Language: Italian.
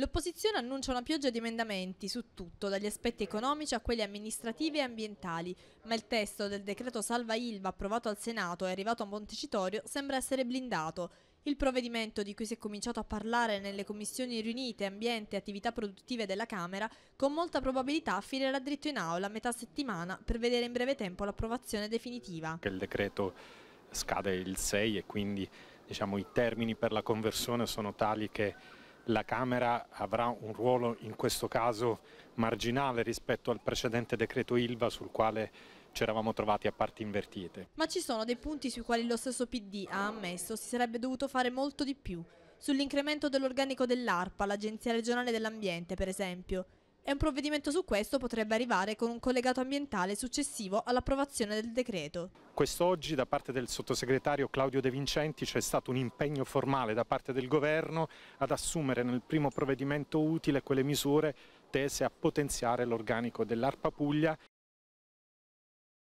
L'opposizione annuncia una pioggia di emendamenti su tutto, dagli aspetti economici a quelli amministrativi e ambientali, ma il testo del decreto Salva Ilva approvato al Senato e arrivato a Montecitorio sembra essere blindato. Il provvedimento di cui si è cominciato a parlare nelle commissioni riunite Ambiente e Attività Produttive della Camera con molta probabilità finirà dritto in aula a metà settimana per vedere in breve tempo l'approvazione definitiva. Il decreto scade il 6 e quindi diciamo, i termini per la conversione sono tali che la Camera avrà un ruolo in questo caso marginale rispetto al precedente decreto Ilva sul quale ci eravamo trovati a parti invertite. Ma ci sono dei punti sui quali lo stesso PD ha ammesso si sarebbe dovuto fare molto di più. Sull'incremento dell'organico dell'ARPA, l'Agenzia regionale dell'ambiente per esempio, e un provvedimento su questo potrebbe arrivare con un collegato ambientale successivo all'approvazione del decreto. Quest'oggi da parte del sottosegretario Claudio De Vincenti c'è stato un impegno formale da parte del governo ad assumere nel primo provvedimento utile quelle misure tese a potenziare l'organico dell'ARPA Puglia